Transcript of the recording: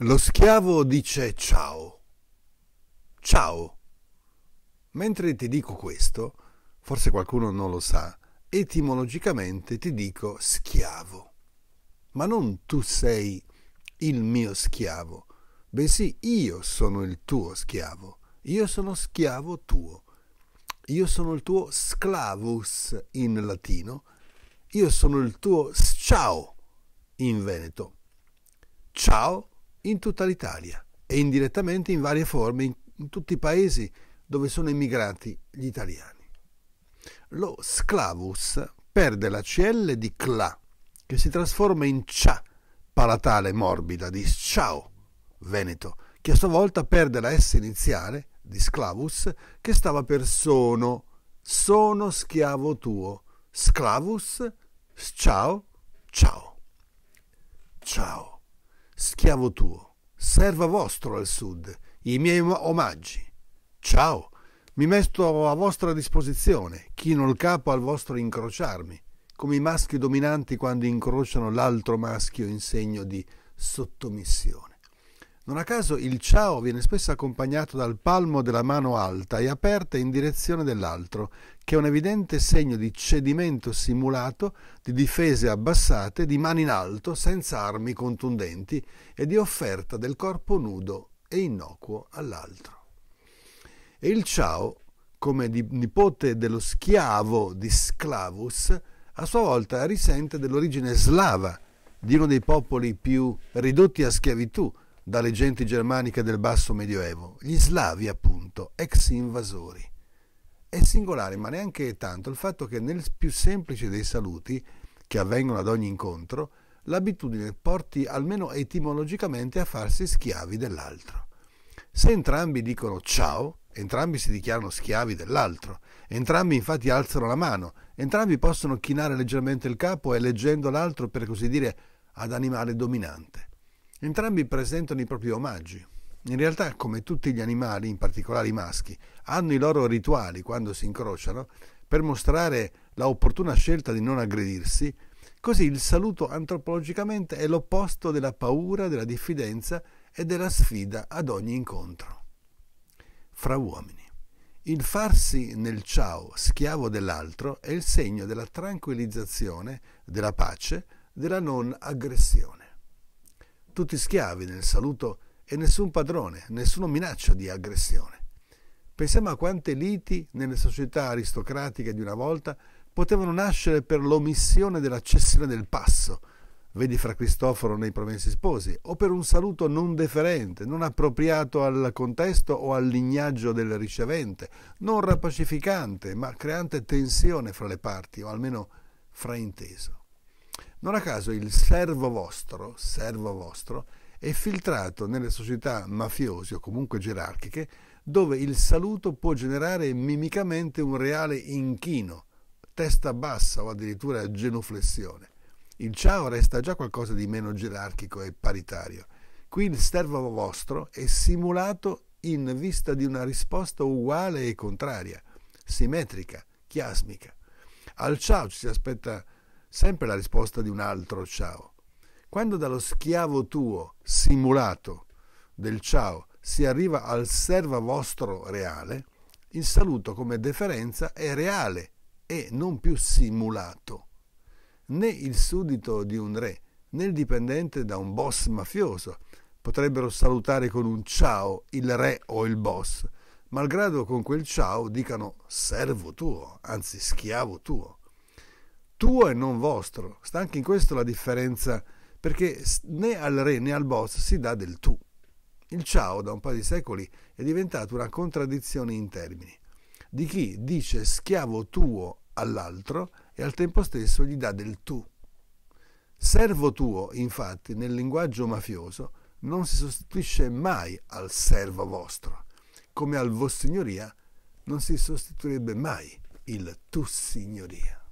Lo schiavo dice ciao. Ciao. Mentre ti dico questo, forse qualcuno non lo sa, etimologicamente ti dico schiavo. Ma non tu sei il mio schiavo, bensì io sono il tuo schiavo. Io sono schiavo tuo. Io sono il tuo sclavus in latino. Io sono il tuo ciao in veneto. Ciao in tutta l'Italia e indirettamente in varie forme in tutti i paesi dove sono immigrati gli italiani. Lo sclavus perde la CL di cla, che si trasforma in cia, palatale morbida di ciao, veneto, che a sua volta perde la S iniziale di sclavus, che stava per sono, sono schiavo tuo, sclavus, ciao, ciao. Ciao schiavo tuo, serva vostro al sud, i miei omaggi. Ciao, mi metto a vostra disposizione, chino il capo al vostro incrociarmi, come i maschi dominanti quando incrociano l'altro maschio in segno di sottomissione. Non a caso il ciao viene spesso accompagnato dal palmo della mano alta e aperta in direzione dell'altro, che è un evidente segno di cedimento simulato, di difese abbassate, di mani in alto, senza armi contundenti e di offerta del corpo nudo e innocuo all'altro. E il ciao, come nipote dello schiavo di Sclavus, a sua volta risente dell'origine slava di uno dei popoli più ridotti a schiavitù, dalle genti germaniche del basso medioevo, gli slavi appunto, ex invasori. È singolare, ma neanche tanto, il fatto che nel più semplice dei saluti, che avvengono ad ogni incontro, l'abitudine porti almeno etimologicamente a farsi schiavi dell'altro. Se entrambi dicono ciao, entrambi si dichiarano schiavi dell'altro, entrambi infatti alzano la mano, entrambi possono chinare leggermente il capo eleggendo l'altro per così dire ad animale dominante. Entrambi presentano i propri omaggi. In realtà, come tutti gli animali, in particolare i maschi, hanno i loro rituali quando si incrociano per mostrare la opportuna scelta di non aggredirsi, così il saluto antropologicamente è l'opposto della paura, della diffidenza e della sfida ad ogni incontro. Fra uomini. Il farsi nel ciao schiavo dell'altro è il segno della tranquillizzazione, della pace, della non aggressione tutti schiavi nel saluto e nessun padrone, nessuna minaccia di aggressione. Pensiamo a quante liti nelle società aristocratiche di una volta potevano nascere per l'omissione dell'accessione del passo, vedi fra Cristoforo nei Promessi Sposi, o per un saluto non deferente, non appropriato al contesto o al lignaggio del ricevente, non rapacificante, ma creante tensione fra le parti, o almeno frainteso. Non a caso il servo vostro, servo vostro, è filtrato nelle società mafiose o comunque gerarchiche, dove il saluto può generare mimicamente un reale inchino, testa bassa o addirittura genuflessione. Il ciao resta già qualcosa di meno gerarchico e paritario. Qui il servo vostro è simulato in vista di una risposta uguale e contraria, simmetrica, chiasmica. Al ciao ci si aspetta Sempre la risposta di un altro ciao. Quando dallo schiavo tuo simulato del ciao si arriva al serva vostro reale, il saluto come deferenza è reale e non più simulato. Né il suddito di un re, né il dipendente da un boss mafioso potrebbero salutare con un ciao il re o il boss, malgrado con quel ciao dicano servo tuo, anzi schiavo tuo tuo e non vostro. Sta anche in questo la differenza, perché né al re né al boss si dà del tu. Il ciao da un paio di secoli è diventato una contraddizione in termini di chi dice schiavo tuo all'altro e al tempo stesso gli dà del tu. Servo tuo, infatti, nel linguaggio mafioso, non si sostituisce mai al servo vostro, come al vostra signoria non si sostituirebbe mai il tu signoria.